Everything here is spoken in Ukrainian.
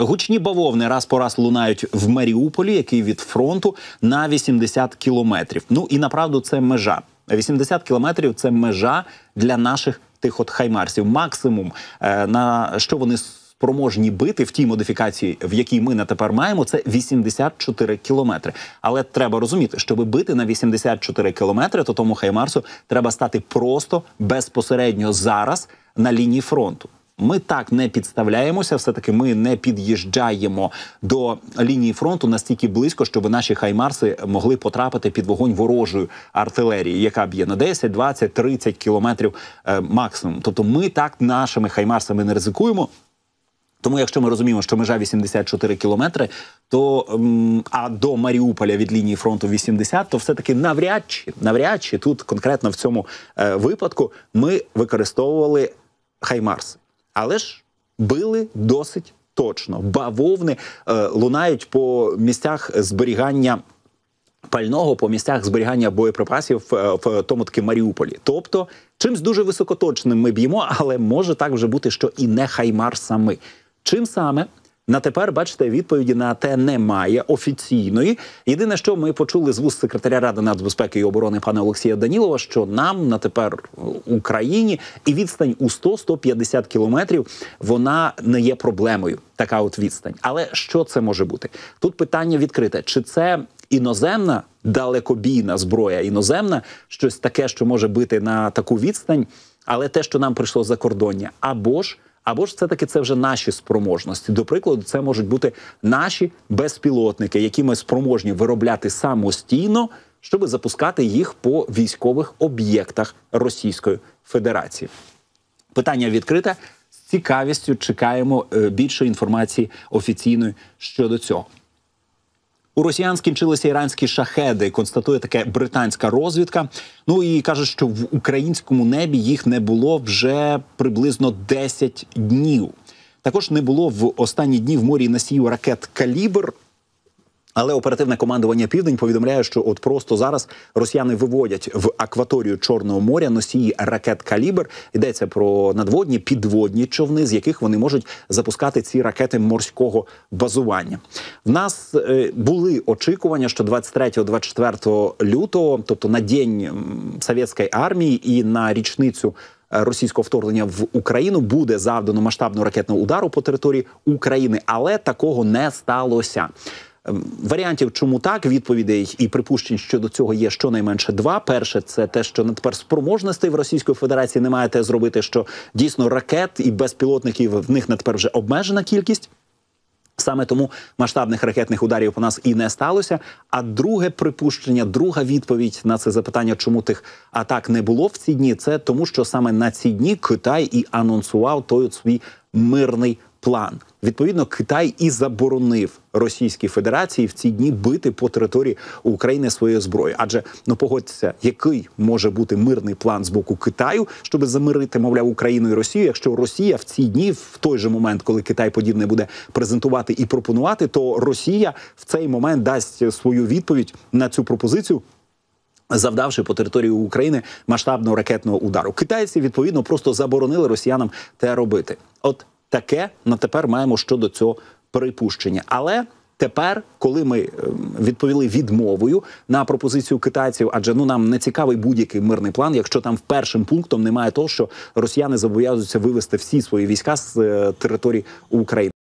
Гучні бавовни раз по раз лунають в Маріуполі, який від фронту на 80 кілометрів. Ну і направду це межа. 80 кілометрів це межа для наших тих от хаймарсів. Максимум е, на що вони спроможні бити в тій модифікації, в якій ми на тепер маємо, це 84 кілометри. Але треба розуміти, щоб бити на 84 кілометри, то тому хаймарсу треба стати просто безпосередньо зараз на лінії фронту. Ми так не підставляємося, все таки ми не під'їжджаємо до лінії фронту настільки близько, щоб наші хаймарси могли потрапити під вогонь ворожої артилерії, яка б'є на 10, 20, 30 кілометрів е, максимум. Тобто, ми так нашими хаймарсами не ризикуємо. Тому, якщо ми розуміємо, що межа 84 кілометри, то а до Маріуполя від лінії фронту 80, то все таки навряд чи навряд чи тут конкретно в цьому е, випадку ми використовували хаймарси але ж били досить точно. Бавовни е, лунають по місцях зберігання. Пального по місцях зберігання боєприпасів в, е, в тому таки Маріуполі. Тобто, чимсь дуже високоточним ми б'ємо, але може так вже бути, що і не хаймар сами. Чим саме на тепер бачите відповіді на те немає офіційної. Єдине, що ми почули з вуст секретаря ради нацбезпеки і оборони пана Олексія Данілова, що нам на тепер Україні і відстань у 100-150 кілометрів вона не є проблемою. Така от відстань. Але що це може бути? Тут питання відкрите: чи це іноземна далекобійна зброя, іноземна щось таке, що може бити на таку відстань, але те, що нам прийшло за кордоння, або ж або ж все таки це вже наші спроможності. До прикладу, це можуть бути наші безпілотники, які ми спроможні виробляти самостійно, щоб запускати їх по військових об'єктах Російської Федерації. Питання відкрите. з Цікавістю чекаємо е, більше інформації офіційної щодо цього. У росіян скінчилися іранські шахеди. Констатує таке британська розвідка. Ну і каже, що в українському небі їх не було вже приблизно 10 днів. Також не було в останні дні в морі насію ракет калібр. Але оперативне командування Південь повідомляє, що от просто зараз росіяни виводять в акваторію Чорного моря носії ракет калібр. Йдеться про надводні підводні човни, з яких вони можуть запускати ці ракети морського базування. В нас е, були очікування, що 23-24 лютого, тобто на день совєтської армії і на річницю. Е, російського вторгнення в Україну буде завдано масштабного ракетного удару по території України, але такого не сталося. Ем, варіантів, чому так відповідей і припущень щодо цього є щонайменше два. Перше, це те, що на тепер спроможностей в Російської Федерації немає те зробити, що дійсно ракет і безпілотників в них на тепер вже обмежена кількість. Саме тому масштабних ракетних ударів по нас і не сталося. А друге припущення, друга відповідь на це запитання, чому тих атак не було в ці дні, це тому, що саме на ці дні Китай і анонсував той свій мирний план. Відповідно, Китай і заборонив Російській Федерації в ці дні бити по території України своєю зброєю. Адже ну погодьтеся, який може бути мирний план з боку Китаю, щоб замирити, мовляв, Україну і Росію, якщо Росія в ці дні, в той же момент, коли Китай подібне буде презентувати і пропонувати, то Росія в цей момент дасть свою відповідь на цю пропозицію. Завдавши по території України масштабного ракетного удару, китайці відповідно просто заборонили росіянам те робити. От таке на тепер маємо щодо цього припущення. Але тепер, коли ми ем, відповіли відмовою на пропозицію китайців, адже ну нам не цікавий будь-який мирний план, якщо там першим пунктом немає того, що росіяни зобов'язуються вивести всі свої війська з е, території України.